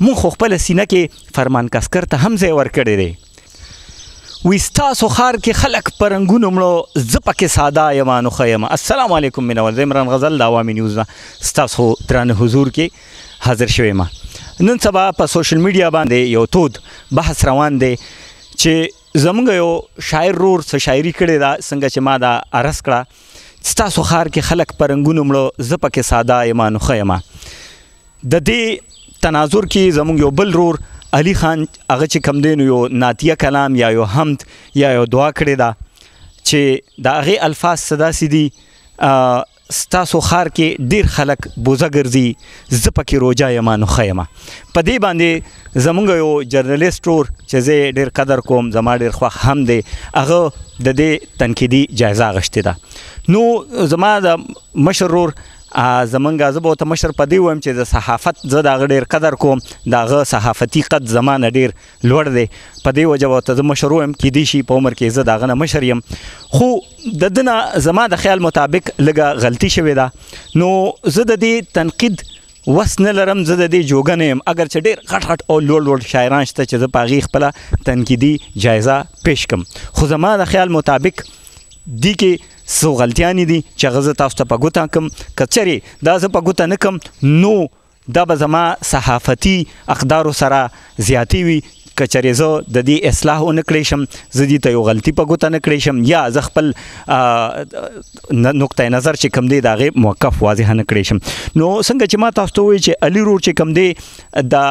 مون خو خپل سینه کې فرمان کسکر ته هم ځای ورکړی دی وستا سخار کې خلک پرنګونو مړو زپکه ساده یمانو خیم السلام علیکم من اول عمران غزل د عوامي نیوز تاسو ترانه حضور کې حاضر شوی ما نن سبا په سوشل میډیا باندې یو تود بحث روان دی چې زمونږ یو شاعر رور څه شاعري کړې ده څنګه چې ما دا ارس کړه ستاسو خار کې خلک پرنګونو مړو زپکه ساده یمانو خیم د دې تناظر کې زمونږ یو بل رور علي خان هغه چې کم دین یو ناتیه کلام یا یو حمد یا یو دعا کړی دا چې دا هغه الفاظ صدا سيدي ستاسو خار کې ډیر خلک بوزه ګرځي زه پکې روجا یما نو خیمه په دې باندې زمونږ یو جرنالیست ور چې زه ډیر قدر کوم زما ډیر خو هم دی هغه د دې تنقیدي جایزه غشته ده نو زما د مشرور زمونږ زه به ته مشر په دی وایم چې د صحافت زه د ډیر قدر کوم دغه صحافتي قد زمانه ډیر لوړ دی په دی وجه به ته مشر وایم کې دی شي په عمر کې زه دغه نه مشر یم خو د دنه زما د خیال مطابق لګه غلطي شوې ده نو زه د دې تنقید وس نه لرم زه د دې جوګن يم اگر چې ډېر غټ غټ او لوړ لوړ شاعران شته چې زه پاغي خپل تنقیدي جایزه پېښ کم خو زما د خیال مطابق دی کې سو غلطیان دي چې غزه تاسو ته پګوتا کم کچري دا زه پګوتا نه کم نو دا به زما صحافتي اقدار سره زیاتی وي کچری زه د دې اصلاح نه کړې شم زه دې ته یو غلطي پګوتا نه کړې شم یا ز خپل نقطه نظر چې کم دی دا غیب موقف واضح نه کړې شم نو څنګه چې ما تاسو ته وی چې علي روډ چې کم دی دا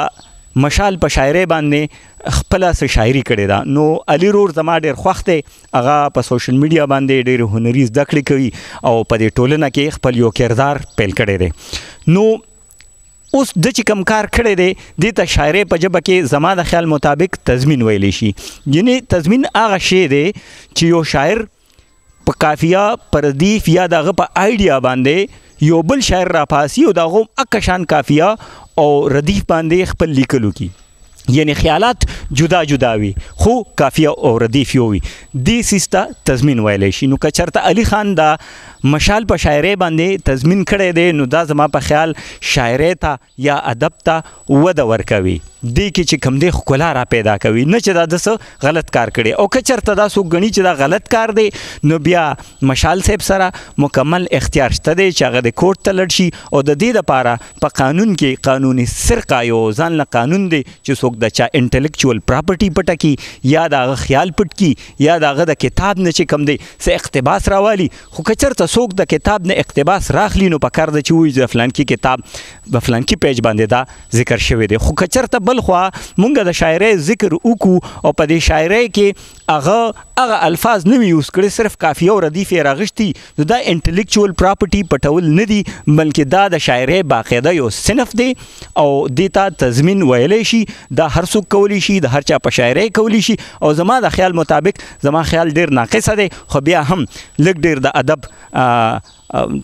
مشال په شاعري باندې خپل سره شاعري کړې ده نو علي رور زما ډېر خوخته هغه په سوشل میډیا باندې ډېر هنري زده کړې کوي او په دې ټولنه کې خپل یو کردار پیل کړی دی نو اوس د چې کم کار کړی دی د ته شاعري په جبه کې زما د خیال مطابق تضمین ویل شي یعنی تضمین هغه شی دی چې یو شاعر په قافیه پردیف یا دغه په آیډیا باندې یو بل شاعر را پاسي او دغه اکشان قافیه او ردیف باندې خپل لیکلو کې یعنی خیالات جدا جدا وي خو کافیه او ردیف یو وي دې سیستا تضمین ویلې شي نو کچرته علي خان دا مشال په شاعري باندې تضمین کړي دی نو دا زما په خیال شاعري ته یا ادب ته وده ورکوي دې کې چې کم دی خکلا را پیدا کوي نه چې دا دس غلط کار کړي او کچرته دا سو غني چې دا غلط کار دی نو بیا مشال صاحب سره مکمل اختیار شته دی چې هغه د کوټ ته لړ شي او د دې لپاره په قانون کې قانوني سرقه یو ځان له قانون دی چې سو څوک د چا انټلیکچوال پراپرټي پټه کی یا د خیال پټ کی یا د کتاب نه چې کم دی سه اقتباس راوالي خو کچر ته څوک د کتاب نه اقتباس راخلی نو پکار د چې وې د فلان کی کتاب په فلان کی پیج باندې دا ذکر شوی دی خو کچر ته بل خو مونږ د شاعرۍ ذکر وکړو او په دې شاعرۍ کې هغه هغه الفاظ نه یوز کړي صرف کافیه او ردیف یې راغشتي نو دا انټلیکچوال پراپرټي پټول نه دي بلکې دا د شاعرۍ باقاعده یو صنف دی او دیتا تضمین ویلی شي دا هر څوک کولی شي د هر چا په شاعرۍ کولی شي او زما د خیال مطابق زما خیال ډیر ناقصه دی خو بیا هم لږ ډیر د ادب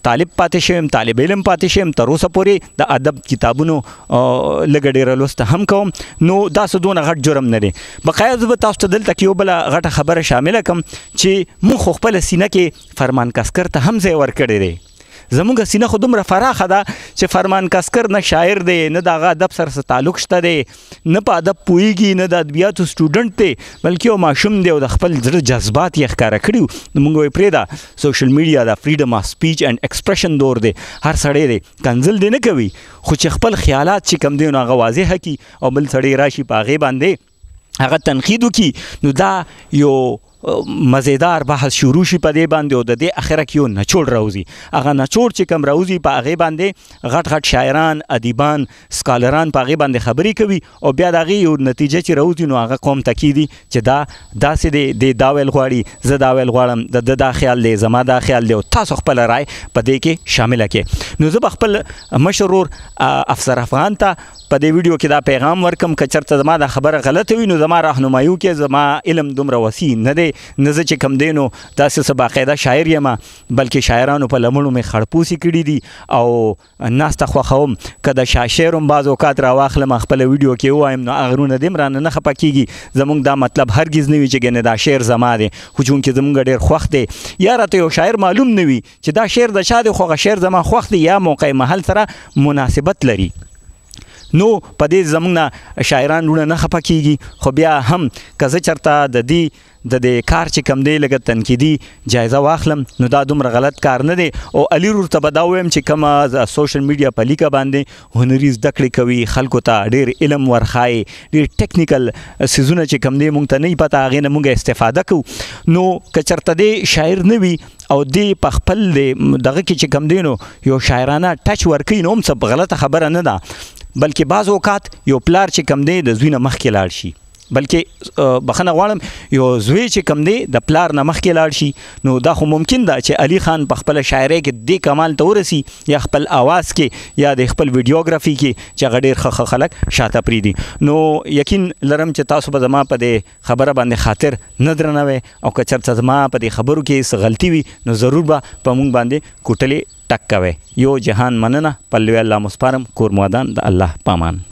طالب پاتې شوم طالب علم پاتې شوم تر اوسه پورې د ادب کتابونو لګ ډیر لوست هم کوم نو دا څه دونه غټ جرم نه دی بقایا زه به تاسو ته دلته یو بل غټه خبره شامل شامل کم چې مون خو خپل سینه کې فرمان کسکر ته هم ځای ورکړی دی زمونږ سینه خو دومره فراخه ده چې فرمان کسکر نه شاعر دی نه د هغه ادب سره تعلق شته دی نه په ادب پوهیږي نه د ادبیاتو سټوډنټ دی بلکې یو ماشوم دی او د خپل زړه جذبات یې ښکاره کړي نو موږ وایو پرې ده سوشل میډیا د فریډم آف سپیچ اینډ ایکسپریشن دور دی هر سړی دی کنزل دی نه کوي خو چې خپل خیالات چې کم دی نو هغه واضح کی او بل سړی راشي په هغه باندې هغه تنقید وکي نو دا یو مزیدار بحث شروع شي په دې باندې او د دې اخره کې یو نچوړ راوځي هغه نچوړ چې کم راوځي په هغه باندې غټ غټ شاعران ادیبان سکالران په هغه باندې خبرې کوي او بیا دغه یو نتیجه چې راوځي نو هغه قوم تکیدي چې دا داسې دی د داویل غواړي زه داویل غواړم د دا خیال دی زما دا خیال دی او تاسو خپل رائے په دې کې شامل کړئ نو زه خپل مشرور افسر افغان ته په دې ویډیو کې دا پیغام ورکم که چرته زما دا خبره غلطه وي نو زما راهنمایي وکړي زما علم دومره وسیع نه دی نه زه چې کم دی نو داسې څه باقاعده شاعر یم بلکې شاعرانو په لمړو مې خړپوسي کړي دي او ناسته خوښوم که د شاشعرم بعض اوقات راواخلم خپل ویډیو کې وایم نو اغرونه دې مرانه نه خپه کیږي زمونږ دا مطلب هرگز نه وي چې ګنې دا شعر زما دی خو چون کې زمونږ ډیر خوښ دی یا راته یو شاعر معلوم نه وي چې دا شعر د شاده خوغه شعر زما خوښ دی یا موقع محل سره مناسبت لري نو په دې زمونږ شاعران لونه نه خپه کیږي خو بیا هم کزه چرته د دې د دې کار چې کم دی لګ تنقیدي جایزه واخلم نو دا دومره غلط کار نه دی او علي رورته بداویم چې کومه سوشل میډیا په لیکه باندې هنري زده کړې کوي خلکو ته ډیر علم ورخای ډیر ټیکنیکل سيزونه چې کم دی مونږ ته نه پته هغه نه مونږه استفاده کوو نو کچرته دی شاعر نه وي او دی په خپل دغه کې چې کم دینو یو شاعرانه ټچ ورکې نوم څه غلطه خبره نه ده بلکې بعض اوقات یو پلار چې کم دی د زوینه مخکې لاړ شي بلکې بخنه غواړم یو زوی چې کم دی د پلار نه مخکې لاړ شي نو دا خو ممکن ده چې علي خان په خپل شاعرۍ کې د کمال ته ورسی یا خپل आवाज کې یا د خپل ویډیوګرافي کې چې غډیر خخ خلک شاته پریدي نو یقین لرم چې تاسو به زما په دې خبره باندې خاطر نه درنوي او که چرته زما په دې خبرو کې غلطي وي نو ضرور به په مونږ باندې کوټلې ټک کوي یو جهان مننه په لوی الله مسپارم کور مودان د الله پامان